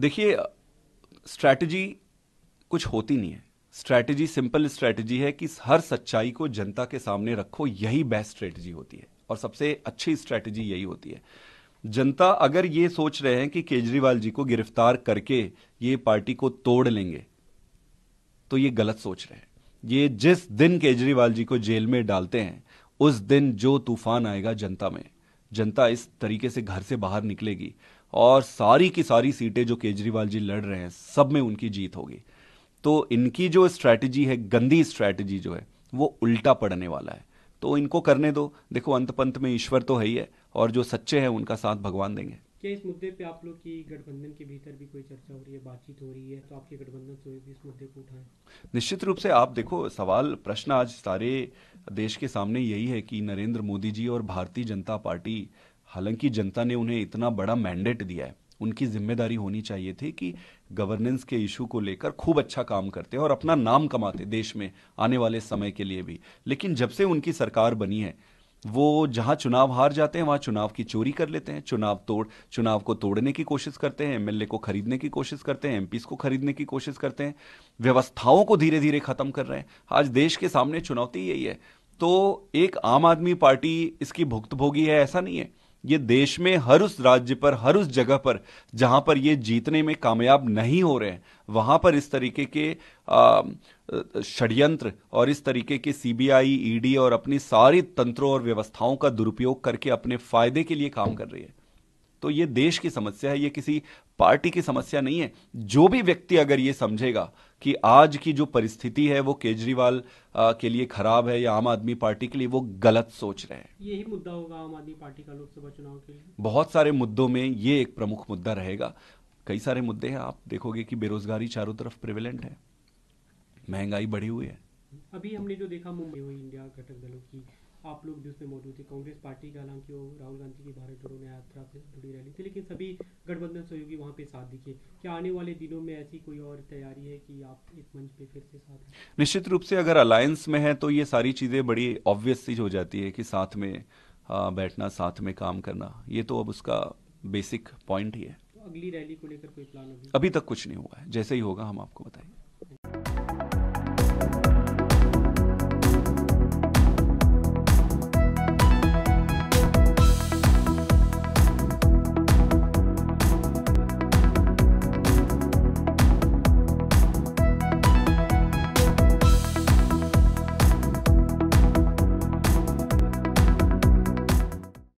देखिए स्ट्रैटेजी कुछ होती नहीं है स्ट्रैटेजी सिंपल स्ट्रैटेजी है कि हर सच्चाई को जनता के सामने रखो यही बेस्ट स्ट्रैटेजी होती है और सबसे अच्छी स्ट्रैटेजी यही होती है जनता अगर ये सोच रहे हैं कि केजरीवाल जी को गिरफ्तार करके ये पार्टी को तोड़ लेंगे तो ये गलत सोच रहे हैं ये जिस दिन केजरीवाल जी को जेल में डालते हैं उस दिन जो तूफान आएगा जनता में जनता इस तरीके से घर से बाहर निकलेगी और सारी की सारी सीटें जो केजरीवाल जी लड़ रहे हैं सब में उनकी जीत होगी तो इनकी जो स्ट्रैटेजी है गंदी स्ट्रैटेजी जो है वो उल्टा पड़ने वाला है तो इनको करने दो देखो अंत पंत में ईश्वर तो है ही है और जो सच्चे हैं उनका साथ भगवान देंगे क्या इस मुद्दे पे आप लोग की गठबंधन के भीतर भी कोई चर्चा हो रही है बातचीत हो रही है तो आपके गठबंधन से इस मुद्दे को उठाएं निश्चित रूप से आप देखो सवाल प्रश्न आज सारे देश के सामने यही है कि नरेंद्र मोदी जी और भारतीय जनता पार्टी हालांकि जनता ने उन्हें इतना बड़ा मैंडेट दिया है उनकी जिम्मेदारी होनी चाहिए थी कि गवर्नेंस के इशू को लेकर खूब अच्छा काम करते और अपना नाम कमाते देश में आने वाले समय के लिए भी लेकिन जब से उनकी सरकार बनी है वो जहां चुनाव हार जाते हैं वहां चुनाव की चोरी कर लेते हैं चुनाव तोड़ चुनाव को तोड़ने की कोशिश करते हैं एमएलए को खरीदने की कोशिश करते हैं एमपीस को खरीदने की कोशिश करते हैं व्यवस्थाओं को धीरे धीरे खत्म कर रहे हैं आज देश के सामने चुनौती यही है तो एक आम आदमी पार्टी इसकी भुक्तभोगी है ऐसा नहीं है ये देश में हर उस राज्य पर हर उस जगह पर जहां पर ये जीतने में कामयाब नहीं हो रहे हैं वहां पर इस तरीके के षड्यंत्र और इस तरीके के सीबीआई ईडी e और अपनी सारी तंत्रों और व्यवस्थाओं का दुरुपयोग करके अपने फायदे के लिए काम कर रही है तो ये देश की समस्या है ये किसी पार्टी की समस्या नहीं है जो भी व्यक्ति अगर ये समझेगा कि आज की जो परिस्थिति है वो केजरीवाल के लिए खराब है या आम आदमी पार्टी के लिए वो गलत सोच रहे हैं यही मुद्दा होगा आम आदमी पार्टी का लोकसभा चुनाव के लिए बहुत सारे मुद्दों में ये एक प्रमुख मुद्दा रहेगा कई सारे मुद्दे हैं आप देखोगे कि बेरोजगारी चारों तरफ प्रिविलेंट है महंगाई बढ़ी हुई है अभी हमने जो देखा मुंबई हुई इंडिया घटक दलों की आप लोग भी उसमें मौजूद थे कांग्रेस पार्टी का हालांकि वो राहुल गांधी की भारत जोड़ो न्याय यात्रा से जुड़ी रैली थी लेकिन सभी गठबंधन सहयोगी वहाँ पे साथ दिखे क्या आने वाले दिनों में ऐसी कोई और तैयारी है कि आप एक मंच पे फिर से साथ निश्चित रूप से अगर अलायंस में है तो ये सारी चीज़ें बड़ी ऑब्वियस चीज हो जाती है कि साथ में बैठना साथ में काम करना ये तो अब उसका बेसिक पॉइंट ही है तो अगली रैली को लेकर कोई प्लान अभी तक कुछ नहीं हुआ है जैसे ही होगा हम आपको बताएंगे